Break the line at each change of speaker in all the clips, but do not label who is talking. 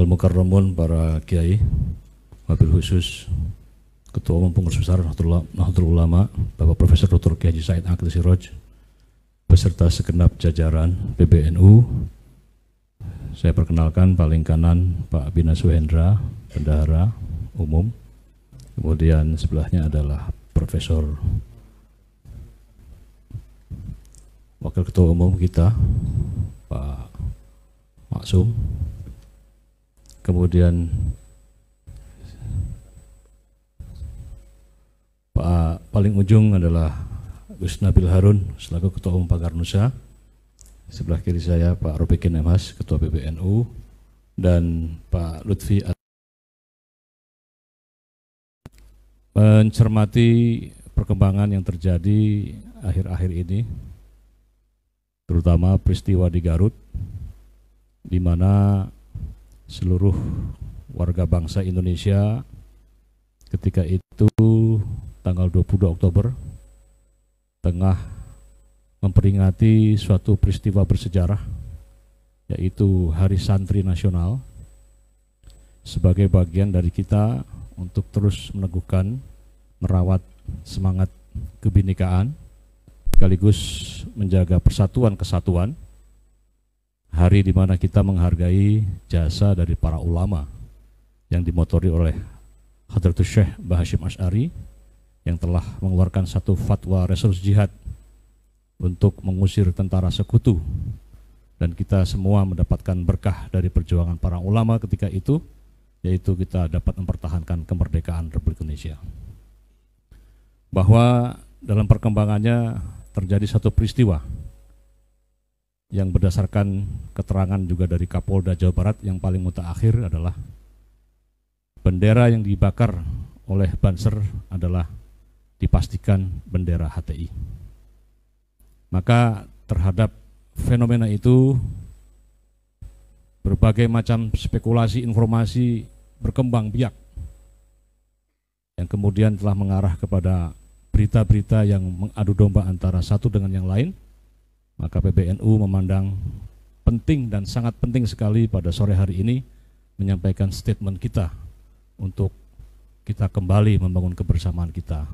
al mukarramun para kiai wabil khusus ketua umum pengurus besar Nahdlatul Ulama Bapak Profesor Dr. Kiai Said Akil Siroj beserta segenap jajaran PBNU saya perkenalkan paling kanan Pak Bina Suhendra bendahara umum kemudian sebelahnya adalah Profesor Wakil Ketua Umum kita Pak Maksum kemudian Pak paling ujung adalah Gus Nabil Harun selaku Ketua Umum Pakar Nusa sebelah kiri saya Pak Robikin Emas Ketua PBNU dan Pak Lutfi mencermati perkembangan yang terjadi akhir-akhir ini terutama peristiwa di Garut di mana seluruh warga bangsa Indonesia ketika itu tanggal 22 Oktober tengah memperingati suatu peristiwa bersejarah yaitu Hari Santri Nasional sebagai bagian dari kita untuk terus meneguhkan merawat semangat kebinekaan sekaligus menjaga persatuan kesatuan hari di mana kita menghargai jasa dari para ulama yang dimotori oleh Hadratus Syekh bahasyim Ash'ari yang telah mengeluarkan satu fatwa resolusi jihad untuk mengusir tentara sekutu dan kita semua mendapatkan berkah dari perjuangan para ulama ketika itu yaitu kita dapat mempertahankan kemerdekaan Republik Indonesia bahwa dalam perkembangannya terjadi satu peristiwa yang berdasarkan keterangan juga dari Kapolda Jawa Barat yang paling mutakhir adalah bendera yang dibakar oleh Banser adalah dipastikan bendera HTI. Maka terhadap fenomena itu berbagai macam spekulasi informasi berkembang biak yang kemudian telah mengarah kepada berita-berita yang mengadu domba antara satu dengan yang lain maka PBNU memandang penting dan sangat penting sekali pada sore hari ini menyampaikan statement kita untuk kita kembali membangun kebersamaan kita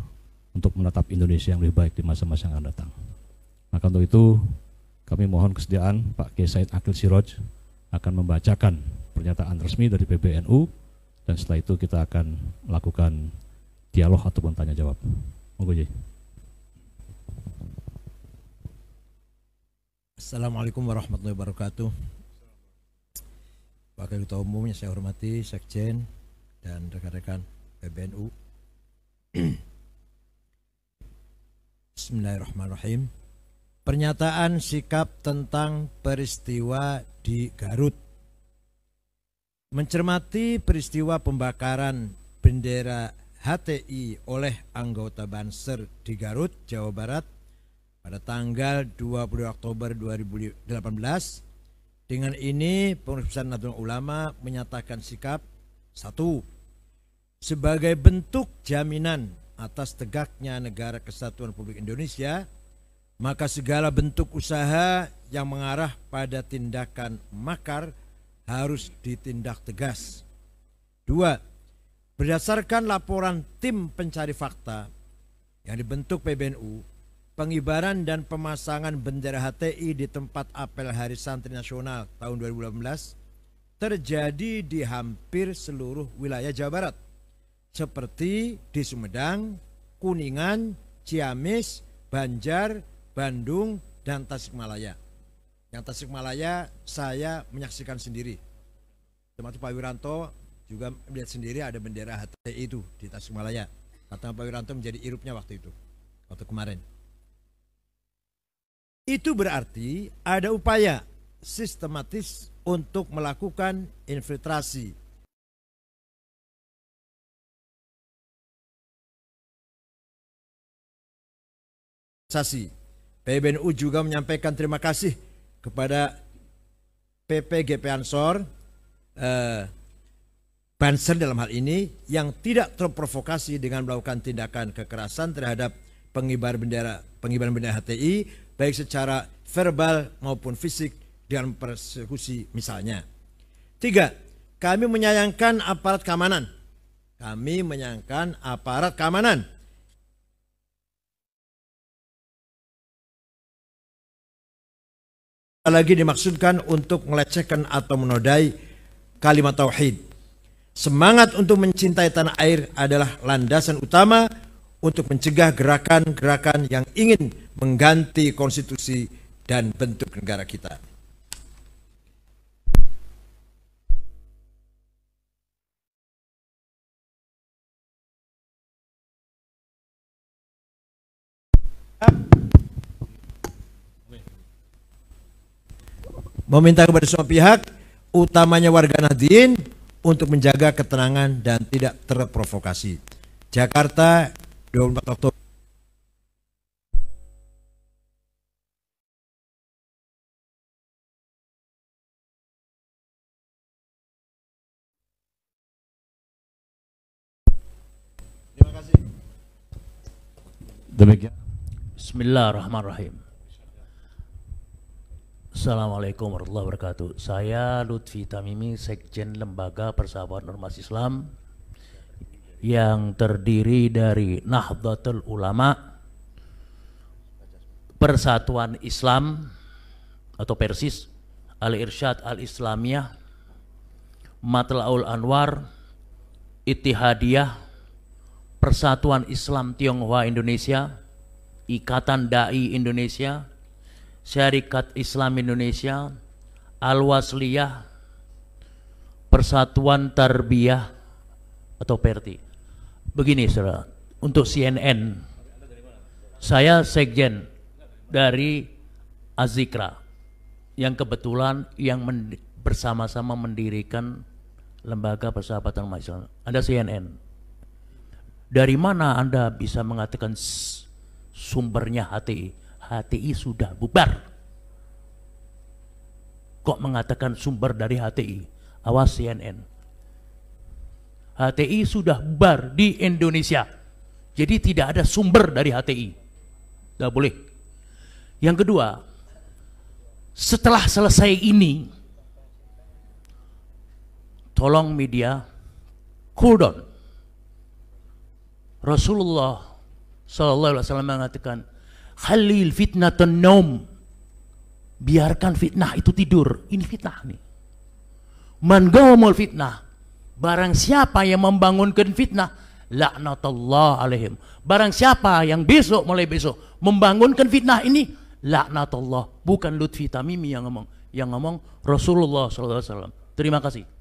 untuk menatap Indonesia yang lebih baik di masa-masa yang akan datang. Maka untuk itu kami mohon kesediaan Pak K. Said Akil Siroj akan membacakan pernyataan resmi dari PBNU dan setelah itu kita akan melakukan dialog ataupun tanya jawab. Monggo, Jay.
Assalamualaikum warahmatullahi wabarakatuh. Wakil Ketua Umum yang saya hormati, Sekjen dan rekan-rekan PBNU. Bismillahirrahmanirrahim. Pernyataan sikap tentang peristiwa di Garut. Mencermati peristiwa pembakaran bendera HTI oleh anggota Banser di Garut, Jawa Barat pada tanggal 20 Oktober 2018. Dengan ini Pengurus Besar Nahdlatul Ulama menyatakan sikap satu sebagai bentuk jaminan atas tegaknya negara kesatuan Republik Indonesia, maka segala bentuk usaha yang mengarah pada tindakan makar harus ditindak tegas. Dua, berdasarkan laporan tim pencari fakta yang dibentuk PBNU, pengibaran dan pemasangan bendera HTI di tempat apel Hari Santri Nasional tahun 2018 terjadi di hampir seluruh wilayah Jawa Barat seperti di Sumedang, Kuningan, Ciamis, Banjar, Bandung, dan Tasikmalaya. Yang Tasikmalaya saya menyaksikan sendiri. Termasuk Pak Wiranto juga melihat sendiri ada bendera HTI itu di Tasikmalaya. Kata Pak Wiranto menjadi irupnya waktu itu, waktu kemarin. Itu berarti ada upaya sistematis untuk melakukan infiltrasi. PBNU juga menyampaikan terima kasih kepada PPGP Ansor eh, Banser dalam hal ini yang tidak terprovokasi dengan melakukan tindakan kekerasan terhadap pengibar bendera pengibar bendera HTI baik secara verbal maupun fisik dengan persekusi misalnya. Tiga, kami menyayangkan aparat keamanan. Kami menyayangkan aparat keamanan. Lagi dimaksudkan untuk melecehkan atau menodai kalimat tauhid. Semangat untuk mencintai tanah air adalah landasan utama untuk mencegah gerakan-gerakan yang ingin mengganti konstitusi dan bentuk negara kita. Meminta kepada semua pihak, utamanya warga Nahdien, untuk menjaga ketenangan dan tidak terprovokasi. Jakarta 24 Oktober.
Terima kasih. Demikian. Bismillahirrahmanirrahim. Assalamualaikum warahmatullahi wabarakatuh. Saya Lutfi Tamimi, Sekjen Lembaga Persahabatan Ormas Islam yang terdiri dari Nahdlatul Ulama, Persatuan Islam atau Persis, Al-Irsyad Al-Islamiyah, Matlaul Anwar, Ittihadiyah, Persatuan Islam Tionghoa Indonesia, Ikatan Dai Indonesia, Syarikat Islam Indonesia, Al-Wasliyah, Persatuan Tarbiyah atau Perti. Begini saudara, untuk CNN, saya sekjen dari Azikra yang kebetulan yang bersama-sama mendirikan lembaga persahabatan mahasiswa. Anda CNN. Dari mana Anda bisa mengatakan sumbernya HTI? HTI sudah bubar. Kok mengatakan sumber dari HTI? Awas CNN. HTI sudah bar di Indonesia. Jadi tidak ada sumber dari HTI. Tidak boleh. Yang kedua, setelah selesai ini, tolong media cool down. Rasulullah Sallallahu Alaihi Wasallam mengatakan, Khalil fitnah tenom. Biarkan fitnah itu tidur. Ini fitnah nih. mau fitnah Barang siapa yang membangunkan fitnah, laknatullah alaihim. Barang siapa yang besok mulai besok membangunkan fitnah ini, laknatullah. Bukan Lutfi Tamimi yang ngomong, yang ngomong Rasulullah SAW. Terima kasih.